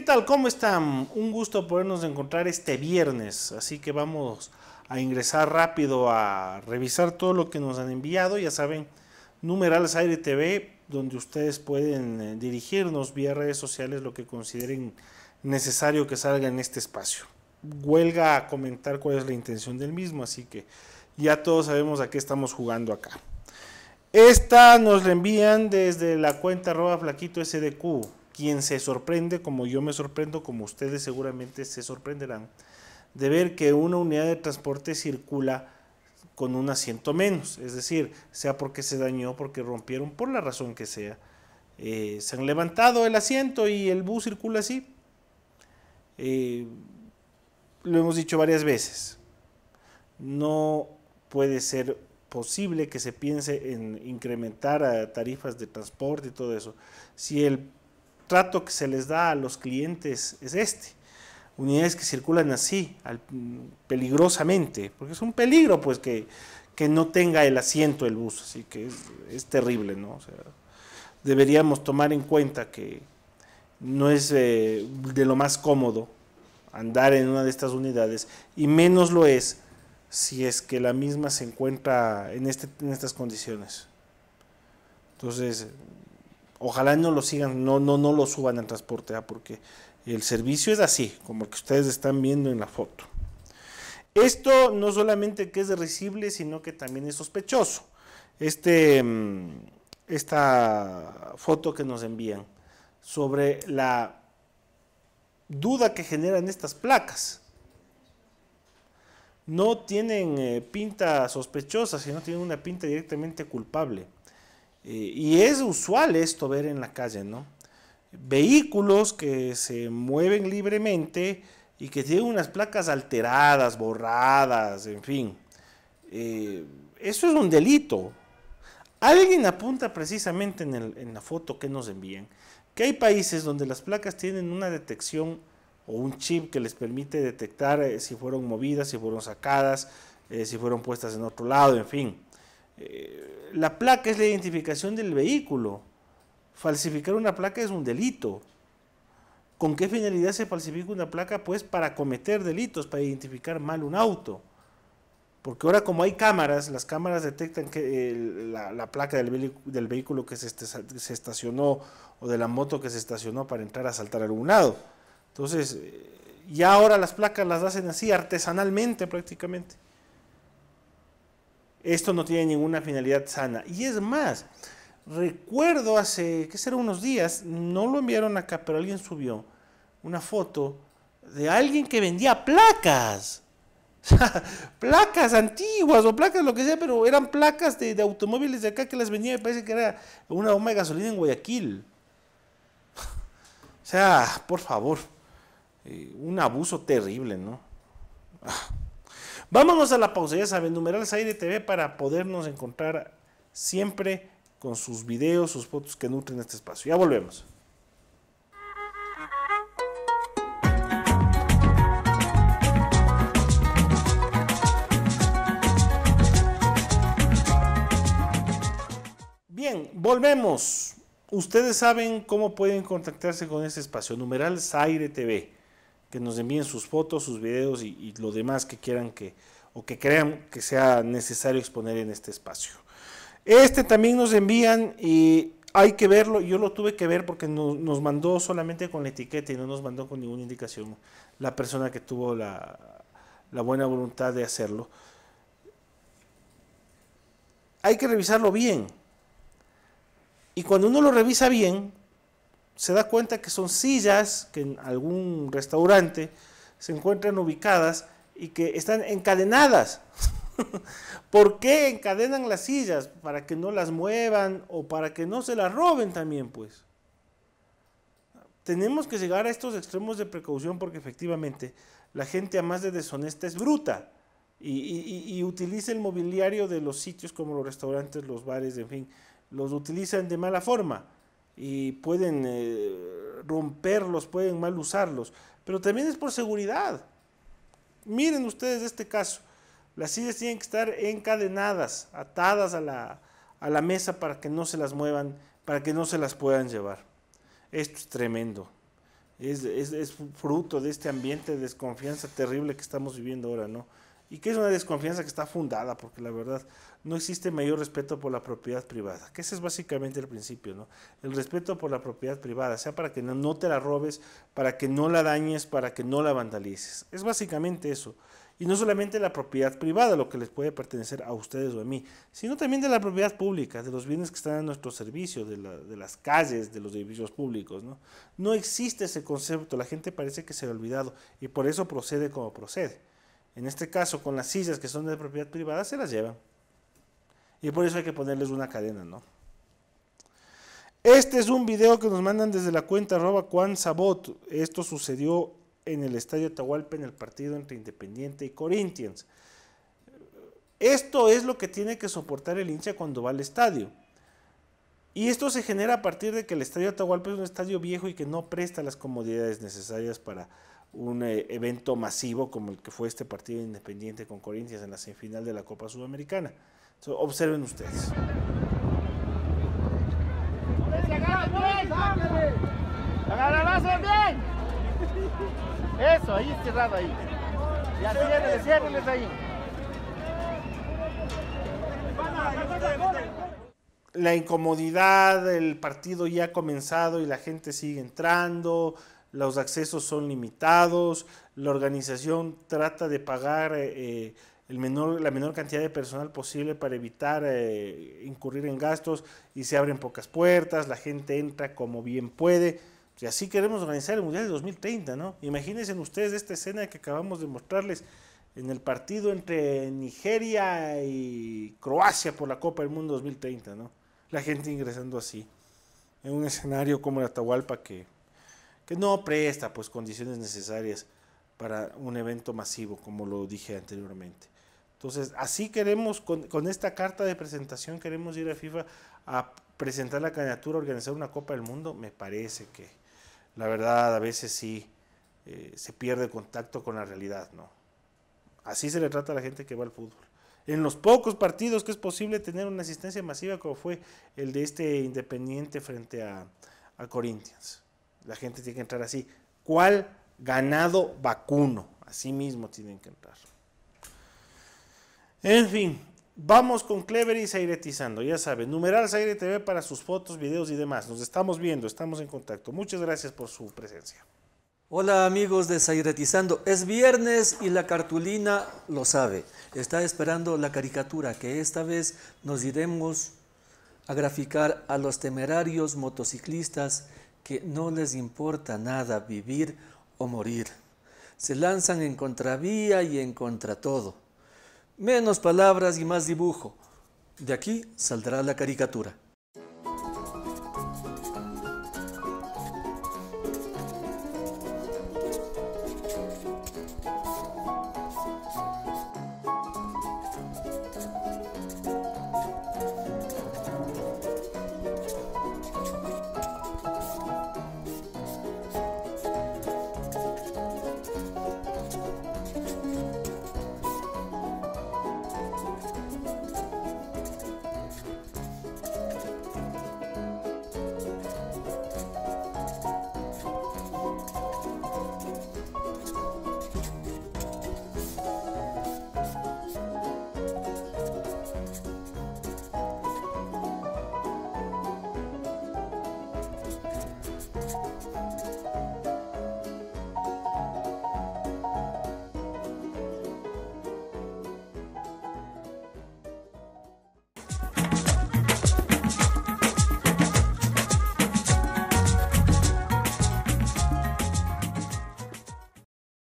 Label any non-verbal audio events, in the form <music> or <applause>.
¿Qué tal? ¿Cómo están? Un gusto podernos encontrar este viernes, así que vamos a ingresar rápido a revisar todo lo que nos han enviado, ya saben, numerales aire TV, donde ustedes pueden eh, dirigirnos vía redes sociales lo que consideren necesario que salga en este espacio. Huelga a comentar cuál es la intención del mismo, así que ya todos sabemos a qué estamos jugando acá. Esta nos la envían desde la cuenta arroba flaquito SDQ quien se sorprende, como yo me sorprendo, como ustedes seguramente se sorprenderán, de ver que una unidad de transporte circula con un asiento menos, es decir, sea porque se dañó, porque rompieron, por la razón que sea. Eh, se han levantado el asiento y el bus circula así. Eh, lo hemos dicho varias veces. No puede ser posible que se piense en incrementar tarifas de transporte y todo eso. Si el trato que se les da a los clientes es este. Unidades que circulan así, peligrosamente, porque es un peligro pues que, no tenga el asiento el bus, así que es, terrible, ¿no? deberíamos tomar en cuenta que no es eh, de lo más cómodo andar en una de estas unidades y menos lo es si es que la misma se encuentra en, este, en estas condiciones. Entonces, ojalá no lo sigan, no, no, no lo suban al transporte ah, porque el servicio es así, como que ustedes están viendo en la foto. Esto no solamente que es recible, sino que también es sospechoso. Este, mm, esta foto que nos envían sobre la duda que generan estas placas. No tienen eh, pinta sospechosa, sino tienen una pinta directamente culpable. Eh, y es usual esto ver en la calle, ¿no? Vehículos que se mueven libremente y que tienen unas placas alteradas, borradas, en fin. Eh, eso es un delito. Alguien apunta precisamente en, la foto que nos envían que hay países donde las placas tienen una detección o un chip que les permite detectar eh, si fueron movidas, si fueron sacadas, si fueron puestas en otro lado, en fin. Eh, la placa es la identificación del vehículo. Falsificar una placa es un delito. ¿Con qué finalidad se falsifica una placa? Pues para cometer delitos, para identificar mal un auto. Porque ahora como hay cámaras, las cámaras detectan que la, placa del, vehículo que este, se, estacionó o de la moto que se estacionó para entrar a saltar algún lado. Entonces, eh, ya ahora las placas las hacen así, artesanalmente prácticamente. Esto no tiene ninguna finalidad sana. Y es más, recuerdo hace, qué será, unos días, no lo enviaron acá, pero alguien subió una foto de alguien que vendía placas. <laughs> placas antiguas o placas lo que sea, pero eran placas de, automóviles de acá que las vendía, me parece que era una bomba de gasolina en Guayaquil. <laughs> o sea, por favor, eh, un abuso terrible, ¿no? Ah. Vámonos a la pausa, ya saben, numerales Aire TV para podernos encontrar siempre con sus videos, sus fotos que nutren este espacio. Ya volvemos. Bien, volvemos. Ustedes saben cómo pueden contactarse con este espacio, numerales Aire TV que nos envíen sus fotos, sus videos y, lo demás que quieran que o que crean que sea necesario exponer en este espacio. Este también nos envían y hay que verlo, yo lo tuve que ver porque nos mandó solamente con la etiqueta y no nos mandó con ninguna indicación la persona que tuvo la, la buena voluntad de hacerlo. Hay que revisarlo bien. Y cuando uno lo revisa bien, se da cuenta que son sillas que en algún restaurante se encuentran ubicadas y que están encadenadas. <laughs> ¿Por qué encadenan las sillas? Para que no las muevan o para que no se las roben también, pues. Tenemos que llegar a estos extremos de precaución porque efectivamente la gente, a más de deshonesta, es bruta y, y utiliza el mobiliario de los sitios como los restaurantes, los bares, en fin, los utilizan de mala forma y pueden eh, romperlos, pueden mal usarlos, pero también es por seguridad. Miren ustedes este caso, las sillas tienen que estar encadenadas, atadas a la, mesa para que no se las muevan, para que no se las puedan llevar. Esto es tremendo. Es, es, fruto de este ambiente de desconfianza terrible que estamos viviendo ahora, ¿no? y que es una desconfianza que está fundada, porque la verdad no existe mayor respeto por la propiedad privada, que ese es básicamente el principio, ¿no? El respeto por la propiedad privada, sea para que no, te la robes, para que no la dañes, para que no la vandalices. Es básicamente eso. Y no solamente la propiedad privada, lo que les puede pertenecer a ustedes o a mí, sino también de la propiedad pública, de los bienes que están a nuestro servicio, de, la, de las calles, de los edificios públicos. ¿no? no existe ese concepto, la gente parece que se ha olvidado y por eso procede como procede en este caso con las sillas que son de propiedad privada, se las llevan. Y por eso hay que ponerles una cadena, ¿no? Este es un video que nos mandan desde la cuenta arroba Juan Sabot. Esto sucedió en el Estadio Atahualpa en el partido entre Independiente y Corinthians. Esto es lo que tiene que soportar el hincha cuando va al estadio. Y esto se genera a partir de que el Estadio Atahualpa es un estadio viejo y que no presta las comodidades necesarias para, un eh, evento masivo como el que fue este partido independiente con Corinthians en la semifinal de la Copa Sudamericana. observen ustedes. Eso, ahí cerrado ahí. ahí. La incomodidad, el partido ya ha comenzado y la gente sigue entrando, los accesos son limitados, la organización trata de pagar eh, eh, la menor cantidad de personal posible para evitar eh, incurrir en gastos y se abren pocas puertas, la gente entra como bien puede. Y así queremos organizar el Mundial de 2030, ¿no? Imagínense ustedes esta escena que acabamos de mostrarles en el partido entre Nigeria y Croacia por la Copa del Mundo 2030, ¿no? La gente ingresando así, en un escenario como el Atahualpa que que no presta pues condiciones necesarias para un evento masivo, como lo dije anteriormente. Entonces, así queremos, con, esta carta de presentación, queremos ir a FIFA a presentar la candidatura, organizar una Copa del Mundo. Me parece que, la verdad, a veces sí eh, se pierde contacto con la realidad, ¿no? Así se le trata a la gente que va al fútbol. En los pocos partidos que es posible tener una asistencia masiva, como fue el de este Independiente frente a, a Corinthians. La gente tiene que entrar así. ¿Cuál ganado vacuno? Así mismo tienen que entrar. En fin, vamos con Clever y Zairetizando. Ya saben, numeral Zaire TV para sus fotos, videos y demás. Nos estamos viendo, estamos en contacto. Muchas gracias por su presencia. Hola amigos de Sairetizando. Es viernes y la cartulina lo sabe. Está esperando la caricatura que esta vez nos iremos a graficar a los temerarios motociclistas que no les importa nada vivir o morir. Se lanzan en contravía y en contra todo. Menos palabras y más dibujo. De aquí saldrá la caricatura.